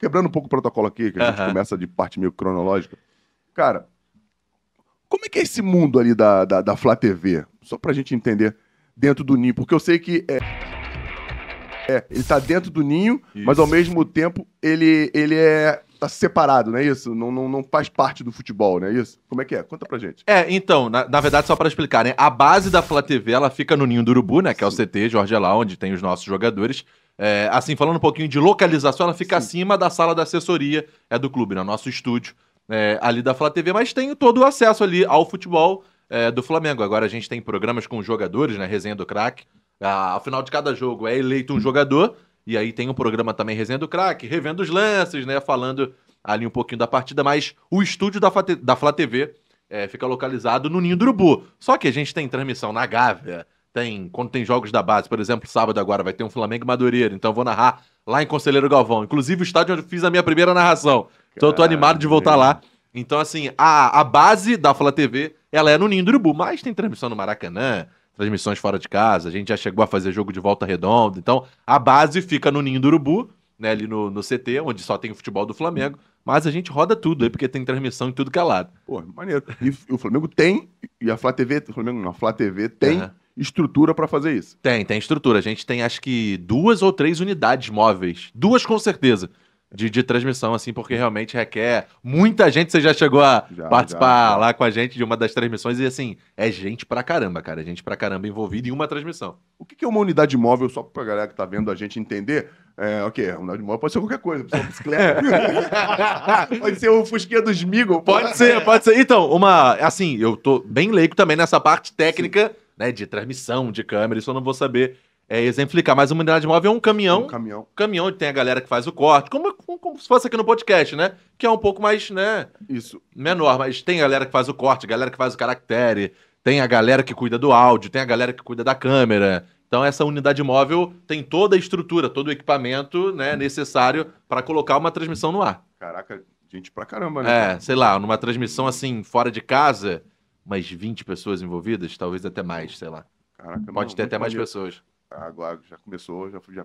quebrando um pouco o protocolo aqui, que a gente começa de parte meio cronológica. Cara, como é que é esse mundo ali da, da, da Flá TV? Só pra gente entender dentro do ninho, porque eu sei que é, é ele tá dentro do ninho, isso. mas ao mesmo tempo ele, ele é tá separado, não é isso? Não, não, não faz parte do futebol, não é isso? Como é que é? Conta pra gente. É, então, na, na verdade, só para explicar, né? A base da Flá TV, ela fica no Ninho do Urubu, né? Que Sim. é o CT, Jorge é Lá, onde tem os nossos jogadores. É, assim, falando um pouquinho de localização, ela fica Sim. acima da sala da assessoria, é do clube, né? Nosso estúdio é, ali da Flá TV, mas tem todo o acesso ali ao futebol é, do Flamengo. Agora a gente tem programas com jogadores, né? Resenha do craque. Ah, ao final de cada jogo é eleito um jogador, e aí tem um programa também Resenha do craque, revendo os lances, né? Falando ali um pouquinho da partida, mas o estúdio da, da Flá TV é, fica localizado no Ninho do Urubu. Só que a gente tem transmissão na Gávea, tem quando tem jogos da base, por exemplo, sábado agora vai ter um Flamengo e Madureira, então eu vou narrar lá em Conselheiro Galvão, inclusive o estádio onde eu fiz a minha primeira narração. Então eu tô animado de voltar lá. Então assim, a, a base da Fla TV, ela é no Ninho do Urubu, mas tem transmissão no Maracanã, transmissões fora de casa, a gente já chegou a fazer jogo de volta redonda. Então a base fica no Ninho do Urubu, né, ali no, no CT, onde só tem o futebol do Flamengo, mas a gente roda tudo aí, porque tem transmissão em tudo que é lado. Pô, maneiro. E o Flamengo tem, e a Flá TV, o Flamengo não, a Flá TV tem uhum estrutura para fazer isso? Tem, tem estrutura. A gente tem acho que duas ou três unidades móveis. Duas com certeza. De, de transmissão, assim, porque realmente requer muita gente. Você já chegou a já, participar já, já. lá com a gente de uma das transmissões e, assim, é gente pra caramba, cara. É gente pra caramba envolvida em uma transmissão. O que é uma unidade móvel, só pra galera que tá vendo a gente entender? É, ok, unidade móvel pode ser qualquer coisa, pode ser uma bicicleta. pode ser o um Fusquinha dos Migos. Pode ser, pode ser. Então, uma. Assim, eu tô bem leigo também nessa parte técnica Sim né, de transmissão, de câmera, isso eu não vou saber é, exemplificar. Mas uma unidade móvel é um caminhão. Um caminhão. Caminhão, onde tem a galera que faz o corte, como, como, como, se fosse aqui no podcast, né? Que é um pouco mais, né? Isso. Menor, mas tem a galera que faz o corte, galera que faz o caractere, tem a galera que cuida do áudio, tem a galera que cuida da câmera. Então, essa unidade móvel tem toda a estrutura, todo o equipamento né, necessário para colocar uma transmissão no ar. Caraca, gente pra caramba, né? É, sei lá, numa transmissão assim, fora de casa, umas 20 pessoas envolvidas, talvez até mais, sei lá. Caraca, Pode não, ter até mais pessoas. Agora já começou, já fui. Já...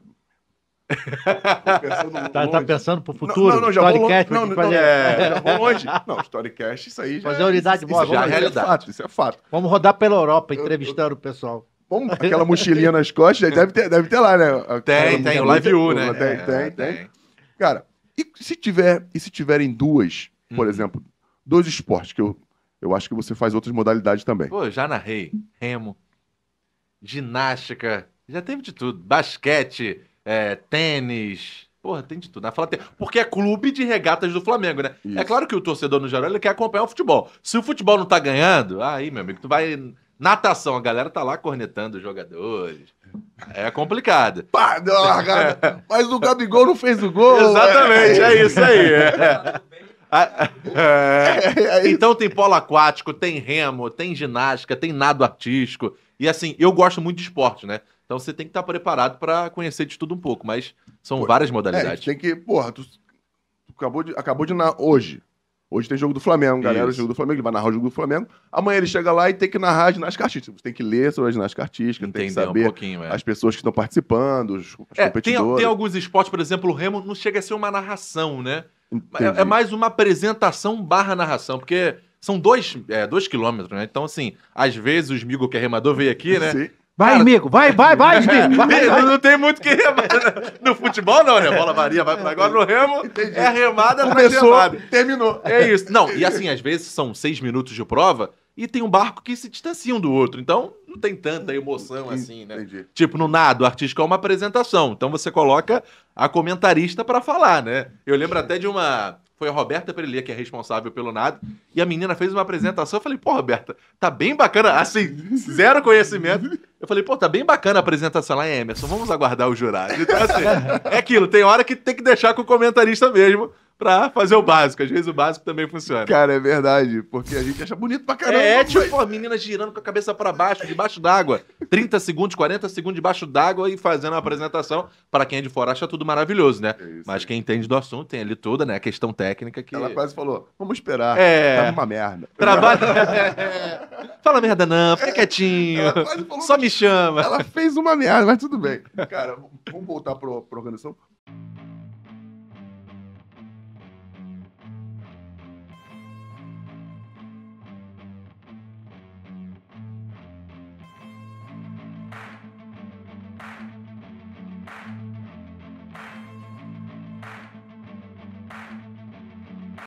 Pensando tá, tá, pensando pro futuro? Não, não, já vou longe. Não, não, fazer... é, já vou longe. Não, Storycast, isso aí já. Fazer a unidade é móvel. Já é realidade. É fato, isso é fato. Vamos rodar pela Europa entrevistando eu, eu... o pessoal. Bom, aquela mochilinha nas costas, deve ter, deve ter lá, né? Tem, tem, o Live U, né? Tem, é, tem, tem. Cara, e se, tiver, e se tiverem duas, hum. por uhum. exemplo, dois esportes que eu eu acho que você faz outras modalidades também. Pô, já narrei. Remo, ginástica, já teve de tudo. Basquete, é, tênis. Porra, tem de tudo. Fala, tem... Porque é clube de regatas do Flamengo, né? É isso. É claro que o torcedor, no geral, ele quer acompanhar o futebol. Se o futebol não tá ganhando, aí, meu amigo, tu vai. Natação, a galera tá lá cornetando os jogadores. É complicado. Pá, deu largada. Mas o Gabigol não fez o gol. Exatamente, é, é isso aí. É. Ah, é, é então tem polo aquático, tem remo, tem ginástica, tem nado artístico. E assim, eu gosto muito de esporte, né? Então você tem que estar preparado para conhecer de tudo um pouco, mas são Pô, várias é, modalidades. É, tem que, porra, tu, tu acabou de, acabou de na, hoje. Hoje tem jogo do Flamengo, galera, o jogo do Flamengo, ele vai narrar o jogo do Flamengo. Amanhã ele chega lá e tem que narrar a ginástica artística. Você tem que ler sobre a ginástica artística, Entendeu, tem que saber um as pessoas que estão participando, os, é, competidores. Tem, tem, alguns esportes, por exemplo, o remo não chega a ser uma narração, né? É, é Entendi. É, mais uma apresentação barra narração, porque são dois, é, dois quilômetros, né? Então, assim, às vezes o Migo que é remador veio aqui, né? Sim. Vai, cara... amigo, vai, vai, vai, amigo. Vai, vai. Não tem muito que remar. Né? No futebol, não, né? Bola varia, vai pra agora. No remo, Entendi. é remada, Começou, remada. terminou. É isso. Não, e assim, às vezes são seis minutos de prova e tem um barco que se distancia um do outro. Então, não tem tanta emoção assim, né? Entendi. Tipo, no nado artístico é uma apresentação, então você coloca a comentarista para falar, né? Eu lembro até de uma foi a Roberta Perelia que é responsável pelo nado, e a menina fez uma apresentação, eu falei, pô, Roberta, tá bem bacana, assim, zero conhecimento. Eu falei, pô, tá bem bacana a apresentação lá, Emerson, vamos aguardar o jurado. Então, assim, é aquilo, tem hora que tem que deixar com o comentarista mesmo, pra fazer o básico. Às vezes o básico também funciona. Cara, é verdade. Porque a gente acha bonito pra caramba. É, tipo, mas... a menina girando com a cabeça para baixo, debaixo d'água. 30 segundos, 40 segundos debaixo d'água e fazendo uma apresentação. Para quem é de fora, acha tudo maravilhoso, né? É isso, mas quem entende do assunto tem ali toda, né? A questão técnica que. Ela quase falou: vamos esperar. É. Tá uma merda. Trabalha. Fala merda, não. Fica é. quietinho. Só que... me chama. Ela fez uma merda, mas tudo bem. Cara, vamos voltar pro, pro organização.